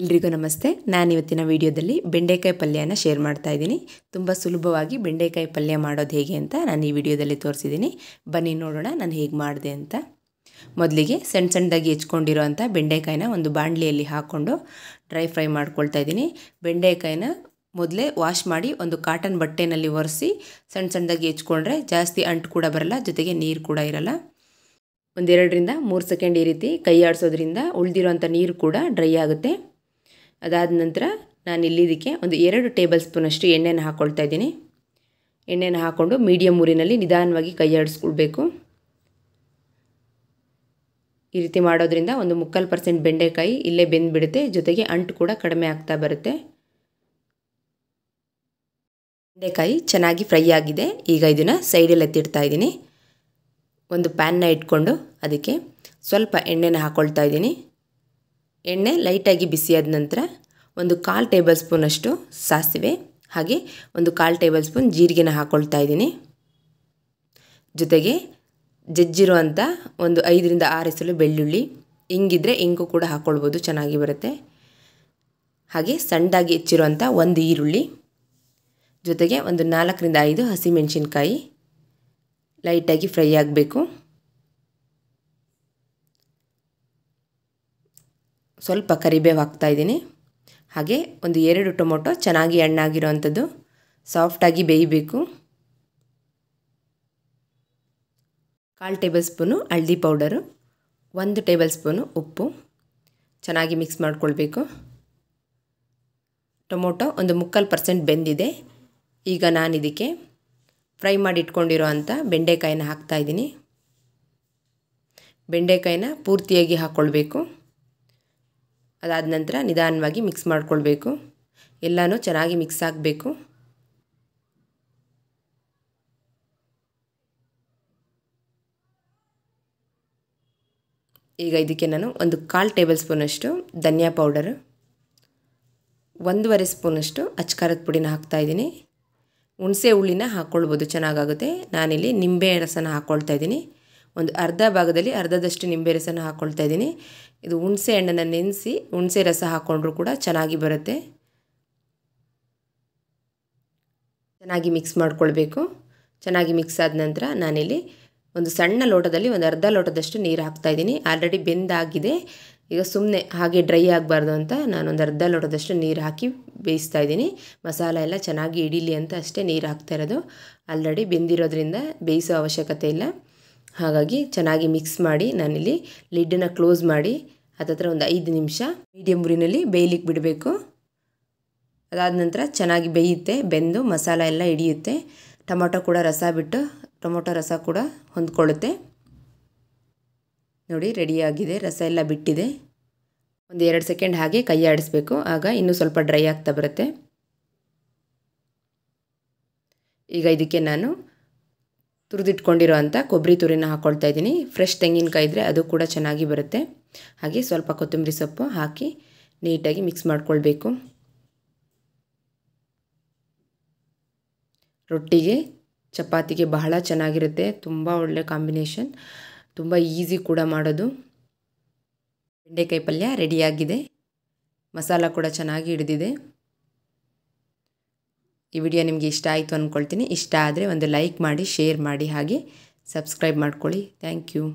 ಎಲ್ರಿಗೂ ನಮಸ್ತೆ ನಾನು ಇವತ್ತಿನ ವಿಡಿಯೋದಲ್ಲಿ ಬೆಂಡೆಕಾಯಿ ಪಲ್ಯನ ಶೇರ್ ಮಾಡ್ತಾ ಇದ್ದೀನಿ ತುಂಬ ಸುಲಭವಾಗಿ ಬೆಂಡೆಕಾಯಿ ಪಲ್ಯ ಮಾಡೋದು ಹೇಗೆ ಅಂತ ನಾನು ಈ ವಿಡಿಯೋದಲ್ಲಿ ತೋರಿಸಿದ್ದೀನಿ ಬನ್ನಿ ನೋಡೋಣ ನಾನು ಹೇಗೆ ಮಾಡಿದೆ ಅಂತ ಮೊದಲಿಗೆ ಸಣ್ಣ ಸಣ್ಣದಾಗಿ ಹೆಚ್ಕೊಂಡಿರೋಂಥ ಬೆಂಡೆಕಾಯಿನ ಒಂದು ಬಾಣಲಿಯಲ್ಲಿ ಹಾಕ್ಕೊಂಡು ಡ್ರೈ ಫ್ರೈ ಮಾಡ್ಕೊಳ್ತಾ ಇದ್ದೀನಿ ಬೆಂಡೆಕಾಯಿನ ಮೊದಲೇ ವಾಶ್ ಮಾಡಿ ಒಂದು ಕಾಟನ್ ಬಟ್ಟೆನಲ್ಲಿ ಒರೆಸಿ ಸಣ್ಣ ಸಣ್ಣದಾಗಿ ಹೆಚ್ಕೊಂಡ್ರೆ ಜಾಸ್ತಿ ಅಂಟು ಕೂಡ ಬರಲ್ಲ ಜೊತೆಗೆ ನೀರು ಕೂಡ ಇರಲ್ಲ ಒಂದೆರಡರಿಂದ ಮೂರು ಸೆಕೆಂಡ್ ಈ ರೀತಿ ಕೈ ಆಡಿಸೋದ್ರಿಂದ ಉಳಿದಿರೋಂಥ ನೀರು ಕೂಡ ಡ್ರೈ ಆಗುತ್ತೆ ಅದಾದ ನಂತರ ನಾನು ಇಲ್ಲಿ ಇದಕ್ಕೆ ಒಂದು ಎರಡು ಟೇಬಲ್ ಸ್ಪೂನಷ್ಟು ಎಣ್ಣೆನ ಹಾಕ್ಕೊಳ್ತಾ ಇದ್ದೀನಿ ಎಣ್ಣೆನ ಹಾಕ್ಕೊಂಡು ಮೀಡಿಯಮ್ ಊರಿನಲ್ಲಿ ನಿಧಾನವಾಗಿ ಕೈಯಾಡಿಸ್ಕೊಳ್ಬೇಕು ಈ ರೀತಿ ಮಾಡೋದ್ರಿಂದ ಒಂದು ಮುಕ್ಕಾಲು ಪರ್ಸೆಂಟ್ ಬೆಂಡೆಕಾಯಿ ಇಲ್ಲೇ ಬೆಂದುಬಿಡುತ್ತೆ ಜೊತೆಗೆ ಅಂಟು ಕೂಡ ಕಡಿಮೆ ಆಗ್ತಾ ಬರುತ್ತೆ ಬೆಂಡೆಕಾಯಿ ಚೆನ್ನಾಗಿ ಫ್ರೈ ಆಗಿದೆ ಈಗ ಇದನ್ನು ಸೈಡಲ್ಲಿ ಎತ್ತಿಡ್ತಾ ಇದ್ದೀನಿ ಒಂದು ಪ್ಯಾನ್ನ ಇಟ್ಕೊಂಡು ಅದಕ್ಕೆ ಸ್ವಲ್ಪ ಎಣ್ಣೆನ ಹಾಕ್ಕೊಳ್ತಾ ಇದ್ದೀನಿ ಎಣ್ಣೆ ಲೈಟಾಗಿ ಬಿಸಿಯಾದ ನಂತರ ಒಂದು ಕಾಲು ಟೇಬಲ್ ಸ್ಪೂನಷ್ಟು ಸಾಸಿವೆ ಹಾಗೆ ಒಂದು ಕಾಲು ಟೇಬಲ್ ಸ್ಪೂನ್ ಜೀರಿಗೆನ ಹಾಕ್ಕೊಳ್ತಾ ಇದ್ದೀನಿ ಜೊತೆಗೆ ಜಜ್ಜಿರೋ ಅಂಥ ಒಂದು ಐದರಿಂದ ಆರು ಎಸಲು ಬೆಳ್ಳುಳ್ಳಿ ಹಿಂಗಿದ್ರೆ ಇಂಗು ಕೂಡ ಹಾಕ್ಕೊಳ್ಬೋದು ಚೆನ್ನಾಗಿ ಬರುತ್ತೆ ಹಾಗೆ ಸಣ್ಣದಾಗಿ ಹೆಚ್ಚಿರುವಂಥ ಒಂದು ಈರುಳ್ಳಿ ಜೊತೆಗೆ ಒಂದು ನಾಲ್ಕರಿಂದ ಐದು ಹಸಿಮೆಣಸಿನ್ಕಾಯಿ ಲೈಟಾಗಿ ಫ್ರೈ ಆಗಬೇಕು ಸ್ವಲ್ಪ ಕರಿಬೇವು ಹಾಕ್ತಾಯಿದ್ದೀನಿ ಹಾಗೆ ಒಂದು ಎರಡು ಟೊಮೊಟೊ ಚೆನ್ನಾಗಿ ಹಣ್ಣಾಗಿರೋವಂಥದ್ದು ಅಂಥದ್ದು ಸಾಫ್ಟಾಗಿ ಬೇಯಬೇಕು ಕಾಲು ಟೇಬಲ್ ಸ್ಪೂನು ಹಳದಿ ಪೌಡರು ಒಂದು ಟೇಬಲ್ ಸ್ಪೂನು ಉಪ್ಪು ಚೆನ್ನಾಗಿ ಮಿಕ್ಸ್ ಮಾಡಿಕೊಳ್ಬೇಕು ಟೊಮೊಟೊ ಒಂದು ಮುಕ್ಕಾಲು ಪರ್ಸೆಂಟ್ ಬೆಂದಿದೆ ಈಗ ನಾನಿದಕ್ಕೆ ಫ್ರೈ ಮಾಡಿ ಇಟ್ಕೊಂಡಿರೋ ಅಂಥ ಬೆಂಡೆಕಾಯಿನ ಹಾಕ್ತಾಯಿದ್ದೀನಿ ಬೆಂಡೆಕಾಯಿನ ಪೂರ್ತಿಯಾಗಿ ಹಾಕ್ಕೊಳ್ಬೇಕು ಅದಾದ ನಂತರ ನಿಧಾನವಾಗಿ ಮಿಕ್ಸ್ ಮಾಡ್ಕೊಳ್ಬೇಕು ಎಲ್ಲನೂ ಚೆನ್ನಾಗಿ ಮಿಕ್ಸ್ ಆಗಬೇಕು ಈಗ ಇದಕ್ಕೆ ನಾನು ಒಂದು ಕಾಲು ಟೇಬಲ್ ಸ್ಪೂನಷ್ಟು ಧನಿಯಾ ಪೌಡರು ಒಂದೂವರೆ ಸ್ಪೂನಷ್ಟು ಅಚ್ಕಾರದ ಪುಡಿನ ಹಾಕ್ತಾಯಿದ್ದೀನಿ ಹುಣಸೆ ಹುಳಿನ ಹಾಕ್ಕೊಳ್ಬೋದು ಚೆನ್ನಾಗಾಗುತ್ತೆ ನಾನಿಲ್ಲಿ ನಿಂಬೆ ರಸನ ಹಾಕ್ಕೊಳ್ತಾ ಇದ್ದೀನಿ ಒಂದು ಅರ್ಧ ಭಾಗದಲ್ಲಿ ಅರ್ಧದಷ್ಟು ನಿಂಬೆ ರಸನ ಹಾಕ್ಕೊಳ್ತಾ ಇದ್ದೀನಿ ಇದು ಹುಣಸೆ ಹಣ್ಣನ್ನು ನೆನೆಸಿ ಹುಣಸೆ ರಸ ಹಾಕ್ಕೊಂಡ್ರೂ ಕೂಡ ಚೆನ್ನಾಗಿ ಬರುತ್ತೆ ಚೆನ್ನಾಗಿ ಮಿಕ್ಸ್ ಮಾಡ್ಕೊಳ್ಬೇಕು ಚೆನ್ನಾಗಿ ಮಿಕ್ಸ್ ಆದ ನಂತರ ನಾನಿಲ್ಲಿ ಒಂದು ಸಣ್ಣ ಲೋಟದಲ್ಲಿ ಒಂದು ಅರ್ಧ ಲೋಟದಷ್ಟು ನೀರು ಇದ್ದೀನಿ ಆಲ್ರೆಡಿ ಬೆಂದಾಗಿದೆ ಈಗ ಸುಮ್ಮನೆ ಹಾಗೆ ಡ್ರೈ ಆಗಬಾರ್ದು ಅಂತ ನಾನೊಂದು ಅರ್ಧ ಲೋಟದಷ್ಟು ನೀರು ಹಾಕಿ ಬೇಯಿಸ್ತಾ ಇದ್ದೀನಿ ಮಸಾಲ ಎಲ್ಲ ಚೆನ್ನಾಗಿ ಹಿಡೀಲಿ ಅಂತ ಅಷ್ಟೇ ನೀರು ಹಾಕ್ತಾ ಇರೋದು ಆಲ್ರೆಡಿ ಬೆಂದಿರೋದ್ರಿಂದ ಬೇಯಿಸೋ ಅವಶ್ಯಕತೆ ಇಲ್ಲ ಹಾಗಾಗಿ ಚೆನ್ನಾಗಿ ಮಿಕ್ಸ್ ಮಾಡಿ ನಾನಿಲ್ಲಿ ಲಿಡ್ಡನ್ನು ಕ್ಲೋಸ್ ಮಾಡಿ ಅದತ್ರ ಒಂದು ಐದು ನಿಮಿಷ ಮೀಡಿಯಂ ಉರಿನಲ್ಲಿ ಬೇಯಲಿಕ್ಕೆ ಬಿಡಬೇಕು ಅದಾದ ನಂತರ ಚೆನ್ನಾಗಿ ಬೇಯುತ್ತೆ ಬೆಂದು ಮಸಾಲ ಎಲ್ಲ ಹಿಡಿಯುತ್ತೆ ಟೊಮೊಟೊ ಕೂಡ ರಸ ಬಿಟ್ಟು ಟೊಮೊಟೊ ರಸ ಕೂಡ ಹೊಂದ್ಕೊಳ್ಳುತ್ತೆ ನೋಡಿ ರೆಡಿಯಾಗಿದೆ ರಸ ಎಲ್ಲ ಬಿಟ್ಟಿದೆ ಒಂದು ಎರಡು ಸೆಕೆಂಡ್ ಹಾಗೆ ಕೈ ಆಡಿಸ್ಬೇಕು ಆಗ ಇನ್ನೂ ಸ್ವಲ್ಪ ಡ್ರೈ ಆಗ್ತಾ ಬರುತ್ತೆ ಈಗ ಇದಕ್ಕೆ ನಾನು ತುರಿದಿಟ್ಕೊಂಡಿರೋವಂಥ ಕೊಬ್ಬರಿ ತುರಿನ ಹಾಕ್ಕೊಳ್ತಾ ಇದ್ದೀನಿ ಫ್ರೆಶ್ ತೆಂಗಿನಕಾಯಿ ಇದ್ದರೆ ಅದು ಕೂಡ ಚೆನ್ನಾಗಿ ಬರುತ್ತೆ ಹಾಗೆ ಸ್ವಲ್ಪ ಕೊತ್ತಂಬರಿ ಸೊಪ್ಪು ಹಾಕಿ ನೀಟಾಗಿ ಮಿಕ್ಸ್ ಮಾಡಿಕೊಳ್ಬೇಕು ರೊಟ್ಟಿಗೆ ಚಪಾತಿಗೆ ಬಹಳ ಚೆನ್ನಾಗಿರುತ್ತೆ ತುಂಬ ಒಳ್ಳೆ ಕಾಂಬಿನೇಷನ್ ತುಂಬ ಈಸಿ ಕೂಡ ಮಾಡೋದು ಬೆಂಡೆಕಾಯಿ ಪಲ್ಯ ರೆಡಿಯಾಗಿದೆ ಮಸಾಲ ಕೂಡ ಚೆನ್ನಾಗಿ ಹಿಡಿದಿದೆ ಈ ವಿಡಿಯೋ ನಿಮಗೆ ಇಷ್ಟ ಆಯಿತು ಅಂದ್ಕೊಳ್ತೀನಿ ಇಷ್ಟ ಆದರೆ ಒಂದು ಲೈಕ್ ಮಾಡಿ ಶೇರ್ ಮಾಡಿ ಹಾಗೆ ಸಬ್ಸ್ಕ್ರೈಬ್ ಮಾಡ್ಕೊಳ್ಳಿ ಥ್ಯಾಂಕ್ ಯು